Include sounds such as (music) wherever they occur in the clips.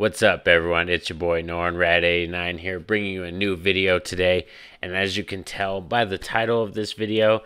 What's up everyone, it's your boy Norn Rad 89 here bringing you a new video today and as you can tell by the title of this video,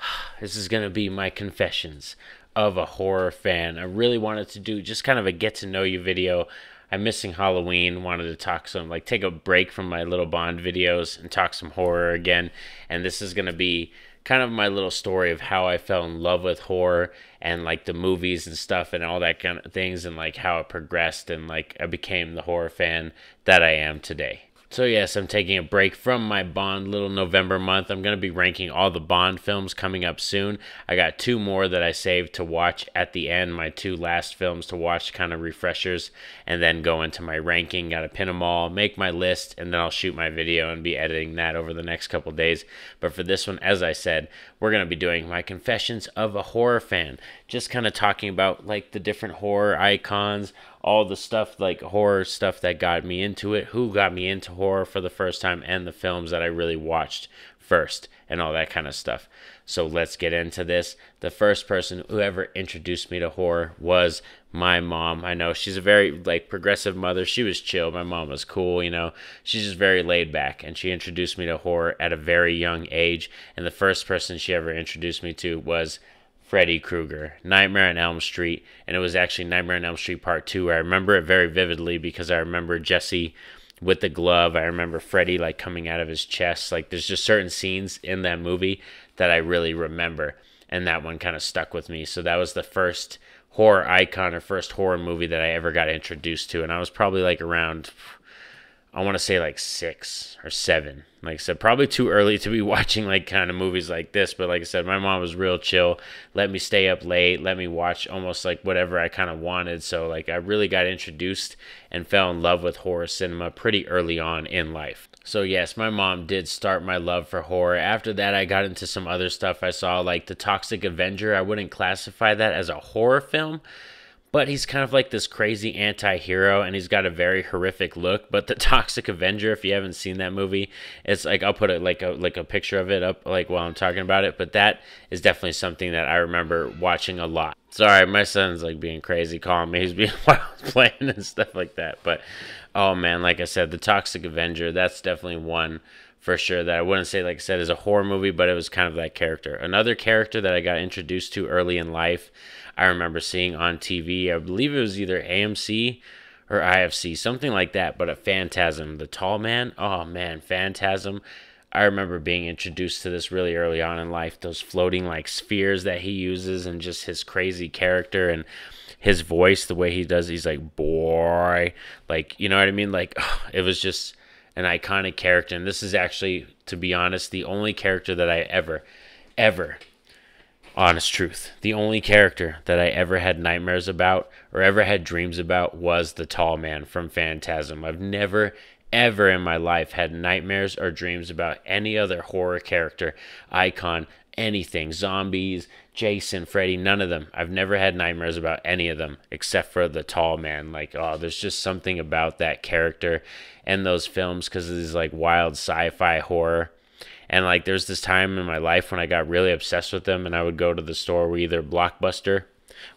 (sighs) this is going to be my confessions of a horror fan. I really wanted to do just kind of a get to know you video I'm missing Halloween. Wanted to talk some, like, take a break from my little Bond videos and talk some horror again. And this is going to be kind of my little story of how I fell in love with horror and like the movies and stuff and all that kind of things and like how it progressed and like I became the horror fan that I am today. So, yes, I'm taking a break from my Bond little November month. I'm going to be ranking all the Bond films coming up soon. I got two more that I saved to watch at the end, my two last films to watch, kind of refreshers, and then go into my ranking. Got to pin them all, make my list, and then I'll shoot my video and be editing that over the next couple days. But for this one, as I said, we're going to be doing my Confessions of a Horror Fan, just kind of talking about like the different horror icons all the stuff like horror stuff that got me into it, who got me into horror for the first time, and the films that I really watched first, and all that kind of stuff. So let's get into this. The first person who ever introduced me to horror was my mom. I know she's a very like progressive mother. She was chill. My mom was cool, you know. She's just very laid back and she introduced me to horror at a very young age and the first person she ever introduced me to was Freddy Krueger, Nightmare on Elm Street, and it was actually Nightmare on Elm Street Part 2. I remember it very vividly because I remember Jesse with the glove. I remember Freddy like coming out of his chest. Like there's just certain scenes in that movie that I really remember, and that one kind of stuck with me. So that was the first horror icon or first horror movie that I ever got introduced to, and I was probably like around I want to say like six or seven. Like I said, probably too early to be (laughs) watching like kind of movies like this. But like I said, my mom was real chill. Let me stay up late. Let me watch almost like whatever I kind of wanted. So like I really got introduced and fell in love with horror cinema pretty early on in life. So yes, my mom did start my love for horror. After that, I got into some other stuff I saw like The Toxic Avenger. I wouldn't classify that as a horror film but he's kind of like this crazy anti-hero and he's got a very horrific look but the (laughs) toxic avenger if you haven't seen that movie it's like i'll put it like a like a picture of it up like while i'm talking about it but that is definitely something that i remember watching a lot sorry my son's like being crazy calling me (laughs) he's being wild playing and stuff like that but oh man like i said the toxic avenger that's definitely one for sure that I wouldn't say, like I said, is a horror movie, but it was kind of that character. Another character that I got introduced to early in life, I remember seeing on TV. I believe it was either AMC or IFC, something like that, but a Phantasm, the tall man. Oh man, Phantasm. I remember being introduced to this really early on in life, those floating like spheres that he uses and just his crazy character and his voice, the way he does, he's like, boy, like, you know what I mean? Like, (sighs) it was just an iconic character. And this is actually, to be honest, the only character that I ever, ever, honest truth, the only character that I ever had nightmares about or ever had dreams about was the tall man from Phantasm. I've never, ever in my life had nightmares or dreams about any other horror character, icon, anything zombies, Jason, Freddy, none of them. I've never had nightmares about any of them except for the tall man. Like, oh, there's just something about that character and those films because it's these like wild sci fi horror. And like, there's this time in my life when I got really obsessed with them, and I would go to the store where either Blockbuster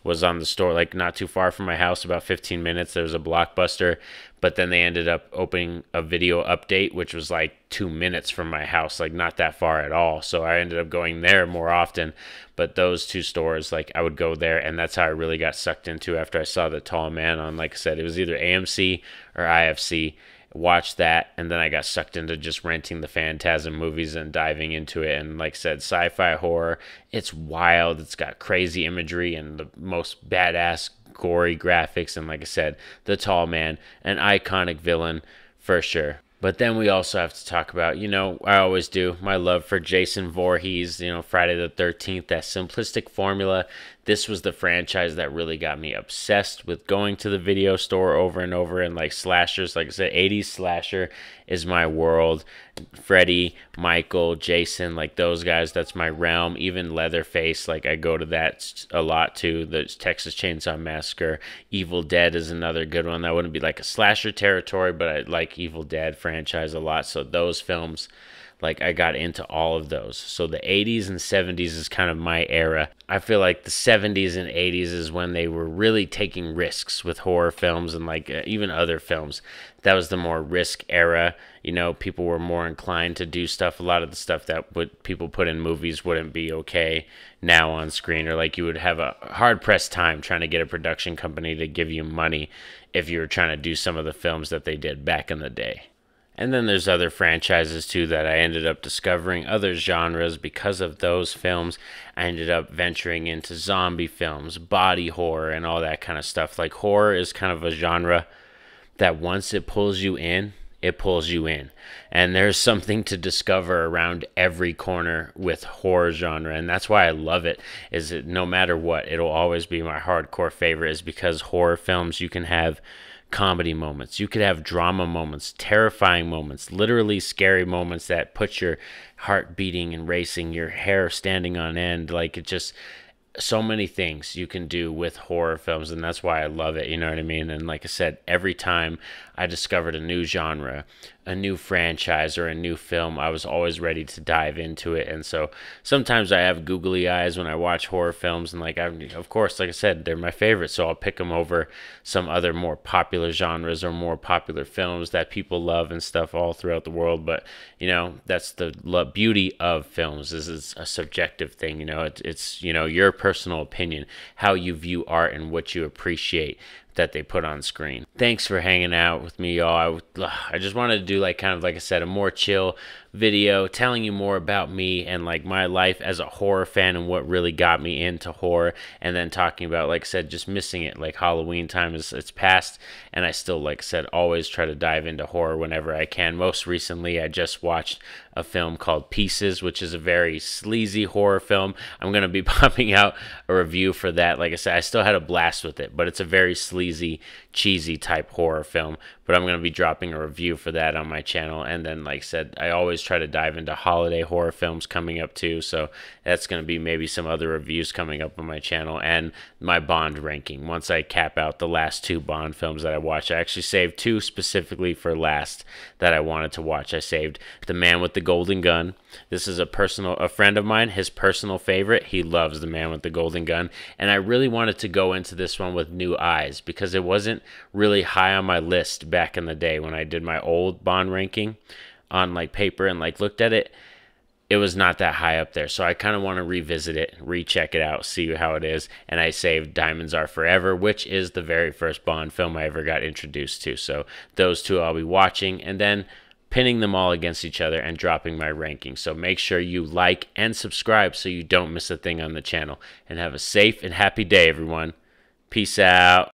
was on the store, like not too far from my house, about 15 minutes. There was a blockbuster, but then they ended up opening a video update, which was like two minutes from my house, like not that far at all. So I ended up going there more often. But those two stores, like I would go there, and that's how I really got sucked into after I saw the tall man on, like I said, it was either AMC or IFC watched that and then I got sucked into just renting the Phantasm movies and diving into it and like I said sci-fi horror it's wild it's got crazy imagery and the most badass gory graphics and like I said the tall man an iconic villain for sure but then we also have to talk about, you know, I always do, my love for Jason Voorhees, you know, Friday the 13th, that simplistic formula. This was the franchise that really got me obsessed with going to the video store over and over and like slashers. Like I said, 80s slasher is my world. Freddy, Michael, Jason, like those guys, that's my realm. Even Leatherface, like I go to that a lot too. The Texas Chainsaw Massacre, Evil Dead is another good one. That wouldn't be like a slasher territory, but I like Evil Dead franchise a lot. So those films, like I got into all of those. So the 80s and 70s is kind of my era. I feel like the 70s and 80s is when they were really taking risks with horror films and like uh, even other films. That was the more risk era. You know, people were more inclined to do stuff. A lot of the stuff that would people put in movies wouldn't be okay now on screen, or like you would have a hard pressed time trying to get a production company to give you money if you were trying to do some of the films that they did back in the day. And then there's other franchises too that I ended up discovering, other genres because of those films. I ended up venturing into zombie films, body horror, and all that kind of stuff. Like horror is kind of a genre that once it pulls you in, it pulls you in. And there's something to discover around every corner with horror genre. And that's why I love it is that no matter what, it'll always be my hardcore favorite is because horror films you can have comedy moments. You could have drama moments, terrifying moments, literally scary moments that put your heart beating and racing, your hair standing on end. Like it just so many things you can do with horror films and that's why I love it, you know what I mean? And like I said, every time I discovered a new genre a new franchise or a new film, I was always ready to dive into it. And so sometimes I have googly eyes when I watch horror films, and like I, of course, like I said, they're my favorite, so I'll pick them over some other more popular genres or more popular films that people love and stuff all throughout the world. But you know, that's the beauty of films This is a subjective thing. You know, it's you know your personal opinion, how you view art and what you appreciate that they put on screen. Thanks for hanging out with me, y'all. I, I just wanted to do like kind of like I said, a more chill, video telling you more about me and like my life as a horror fan and what really got me into horror and then talking about like I said just missing it like Halloween time is it's past and I still like I said always try to dive into horror whenever I can most recently I just watched a film called Pieces which is a very sleazy horror film I'm going to be (laughs) popping out a review for that like I said I still had a blast with it but it's a very sleazy cheesy type horror film but I'm going to be dropping a review for that on my channel. And then, like I said, I always try to dive into holiday horror films coming up too. So that's going to be maybe some other reviews coming up on my channel and my Bond ranking. Once I cap out the last two Bond films that I watched, I actually saved two specifically for last that I wanted to watch. I saved The Man with the Golden Gun. This is a personal, a friend of mine, his personal favorite. He loves The Man with the Golden Gun. And I really wanted to go into this one with new eyes because it wasn't really high on my list back in the day when I did my old bond ranking on like paper and like looked at it, it was not that high up there. So I kind of want to revisit it, recheck it out, see how it is. And I saved Diamonds Are Forever, which is the very first Bond film I ever got introduced to. So those two I'll be watching and then pinning them all against each other and dropping my ranking. So make sure you like and subscribe so you don't miss a thing on the channel. And have a safe and happy day, everyone. Peace out.